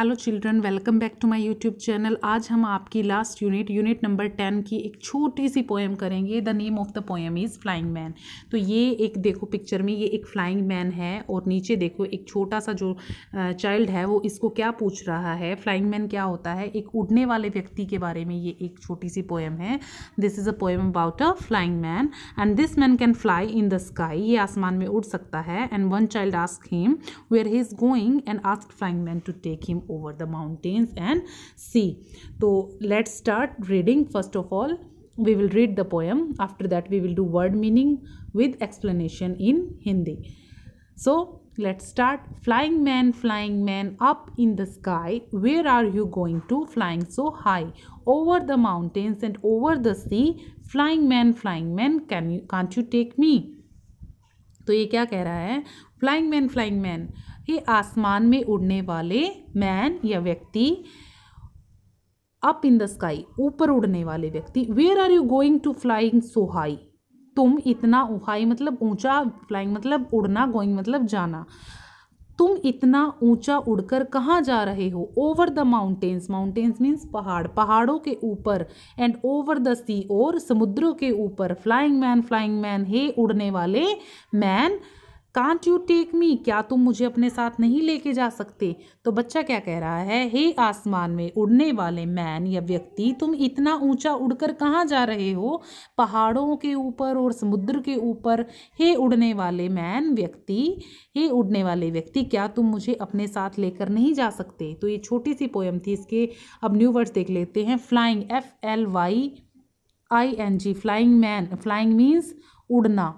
Hello children welcome back to my YouTube channel आज हम आपकी last unit unit number ten की एक छोटी सी पोएम करेंगे the name of the poem is flying man तो ये एक देखो पिक्चर में ये एक फ्लाइंग मैन है और नीचे देखो एक छोटा सा जो चाइल्ड है वो इसको क्या पूछ रहा है फ्लाइंग मैन क्या होता है एक उड़ने वाले व्यक्ति के बारे में ये एक छोटी सी पोएम है this is a poem about a flying man and this man can fly in the sky ये आसमान में उड़ सकता है and one child ask him where he is going and ask flying man to take him over the mountains and sea. So let's start reading first of all. We will read the poem. After that, we will do word meaning with explanation in Hindi. So let's start. Flying man, flying man, up in the sky. Where are you going to? Flying so high. Over the mountains and over the sea. Flying man, flying man, can you, can't you take me? तो ये क्या कह रहा है flying man flying man ये आसमान में उड़ने वाले मैन या व्यक्ति अप इन द स्काई ऊपर उड़ने वाले व्यक्ति where are you going to flying so high तुम इतना हाई मतलब ऊंचा फ्लाइंग मतलब उड़ना गोइंग मतलब जाना तुम इतना ऊंचा उड़कर कहाँ जा रहे हो over the mountains mountains means पहाड़ पहाड़ों के ऊपर एंड ओवर द सी और समुद्रों के ऊपर flying man flying man hey उड़ने वाले man can't you take me क्या तुम मुझे अपने साथ नहीं लेके जा सकते तो बच्चा क्या कह रहा है हे आसमान में उड़ने वाले मैन या व्यक्ति तुम इतना ऊंचा उड़कर कहाँ जा रहे हो पहाड़ों के ऊपर और समुद्र के ऊपर हे उड़ने वाले मैन व्यक्ति हे उड़ने वाले व्यक्ति क्या तुम मुझे अपने साथ लेकर नहीं जा सकते तो ये छोटी सी पोएम थी इसके अब न्यू वर्ड्स देख लेते हैं flying F L Y I N G flying man flying means उड़ना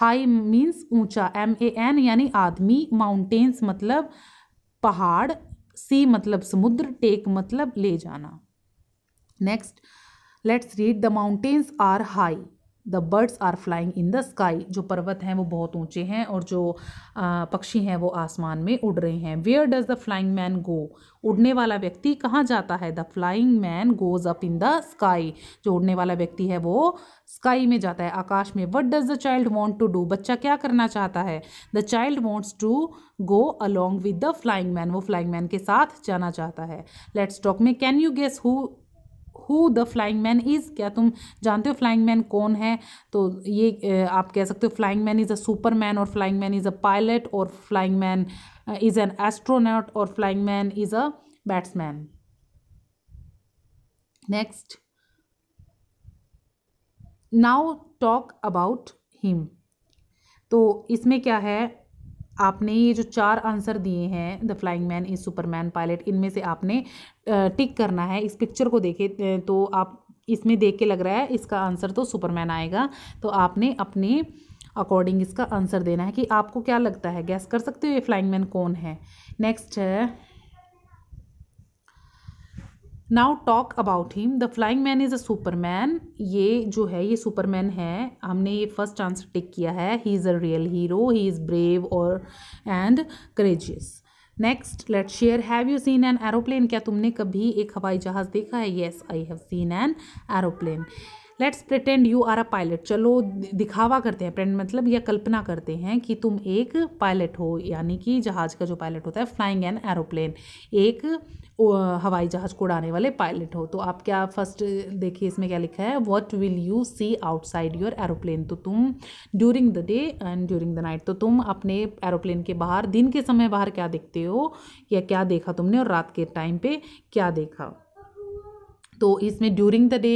हाई मीन्स ऊंचा एम ए एन यानी आदमी माउंटेन्स मतलब पहाड़ सी मतलब समुद्र टेक मतलब ले जाना next let's read the mountains are high the birds are flying in the sky जो पर्वत हैं वो बहुत ऊंचे हैं और जो पक्षी हैं वो आसमान में उड़ रहे हैं where does the flying man go उड़ने वाला व्यक्ति कहाँ जाता है the flying man goes up in the sky जो उड़ने वाला व्यक्ति है वो स्काई में जाता है आकाश में what does the child want to do बच्चा क्या करना चाहता है the child wants to go along with the flying man वो फ्लाइंग मैन के साथ जाना चाहता है लेट्स टॉक में can you guess who who the flying man is क्या तुम जानते हो फ्लाइंग मैन कौन है तो ये आप कह सकते हो flying man is a man और flying man is a pilot और flying man is an astronaut और flying man is a batsman next now talk about him तो इसमें क्या है आपने ये जो चार आंसर दिए हैं the flying man is superman pilot इनमें से आपने टिक करना है इस पिक्चर को देखे तो आप इसमें देख के लग रहा है इसका आंसर तो सुपरमैन आएगा तो आपने अपने अकॉर्डिंग इसका आंसर देना है कि आपको क्या लगता है गैस कर सकते हो ये फ्लाइंग मैन कौन है नेक्स्ट है now talk about him the flying man is a superman ये जो है ये सुपरमैन है हमने ये फर्स्ट आंसर टिक किया है he is a real hero he is brave और and courageous next let share have you seen an aeroplane क्या तुमने कभी एक हवाई जहाज़ देखा है yes I have seen an aeroplane let's pretend you are a pilot चलो दिखावा करते हैं प्रेंड मतलब या कल्पना करते हैं कि तुम एक पायलट हो यानी कि जहाज़ का जो पायलट होता है फ्लाइंग एन एरोप्लेन एक हवाई जहाज़ को उड़ाने वाले पायलट हो तो आप क्या फर्स्ट देखिए इसमें क्या लिखा है what will you see outside your aeroplane तो तुम during the day and during the night तो तुम अपने एरोप्लेन के बाहर दिन के समय बाहर क्या देखते हो या क्या देखा तुमने और रात के टाइम पे क्या देखा तो इसमें ड्यूरिंग द डे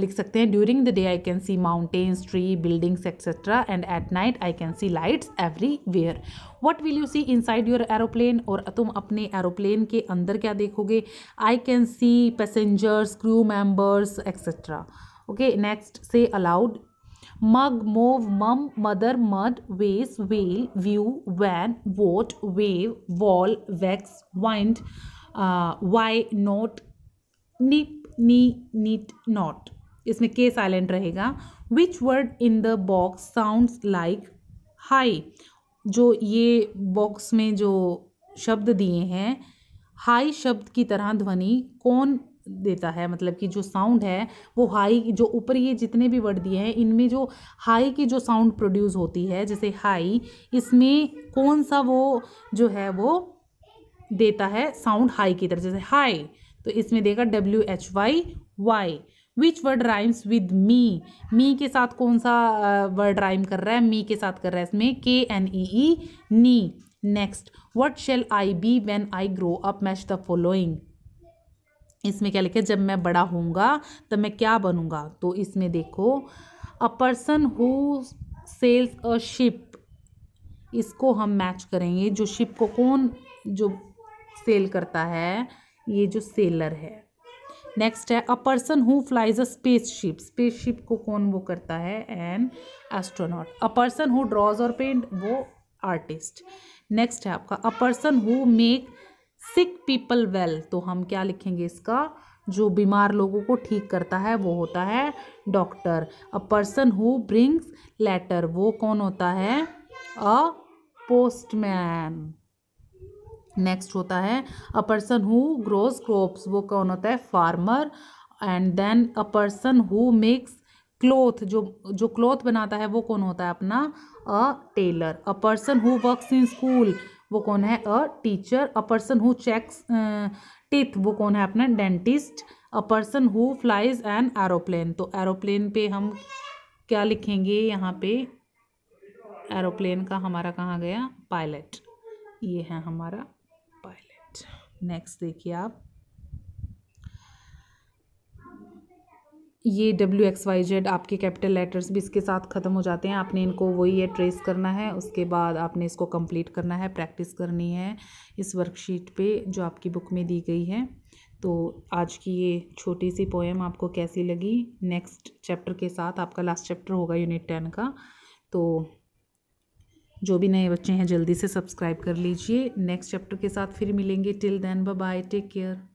लिख सकते हैं during the day I can see mountains tree buildings etcetera and at night I can see lights everywhere what will you see inside your aeroplane और तुम अपने एरोप्लेन के अंदर क्या देखोगे I can see passengers crew members etcetera okay next say aloud mug move mum mother mud vase well view van vote wave wall wax wind why note knee knee neat not इसमें K silent रहेगा which word in the box sounds like high जो ये box में जो शब्द दिए हैं high शब्द की तरह ध्वनि कौन देता है मतलब कि जो साउंड है वो हाई जो ऊपर ये जितने भी वर्ड दिए हैं इनमें जो हाई की जो साउंड प्रोड्यूस होती है जैसे हाई इसमें कौन सा वो जो है वो देता है साउंड हाई की तरह जैसे हाई तो इसमें देगा W H Y Y which word rhymes with me me के साथ कौन सा वर्ड राइम कर रहा है मी के साथ कर रहा है इसमें K N E E knee next what shall I be when I grow up match the following इसमें क्या लिखे जब मैं बड़ा होऊंगा तब मैं क्या बनूंगा तो इसमें देखो a person who sails a ship इसको हम मैच करेंगे जो शिप को कौन जो सेल करता है ये जो सेलर है नेक्स्ट है a person who flies a space ship space ship को कौन वो करता है an astronaut a person who draws और पेंट वो आर्टिस्ट नेक्स्ट है आपका a person who make sick people well तो हम क्या लिखेंगे इसका जो बीमार लोगों को ठीक करता है वो होता है doctor a person who brings letter वो कौन होता है अ पोस्टमैन नेक्स्ट होता है a person who grows crops वो कौन होता है farmer and then a person who makes cloth जो जो क्लोथ बनाता है वो कौन होता है अपना a tailor a person who works in school वो कौन है a teacher a person who checks teeth वो कौन है अपना dentist a person who flies an aeroplane तो एरोप्लेन पे हम क्या लिखेंगे यहाँ पे एरोप्लेन का हमारा कहाँ गया पायलट ये है हमारा नेक्स्ट देखिए आप ये डब्ल्यू एक्स वाई जेड आपके कैपिटल लेटर्स भी इसके साथ ख़त्म हो जाते हैं आपने इनको वही है ट्रेस करना है उसके बाद आपने इसको कंप्लीट करना है प्रैक्टिस करनी है इस वर्कशीट पे जो आपकी बुक में दी गई है तो आज की ये छोटी सी पोएम आपको कैसी लगी नेक्स्ट चैप्टर के साथ आपका लास्ट चैप्टर होगा यूनिट टेन का तो जो भी नए बच्चे हैं जल्दी से सब्सक्राइब कर लीजिए नेक्स्ट चैप्टर के साथ फिर मिलेंगे till then bye take care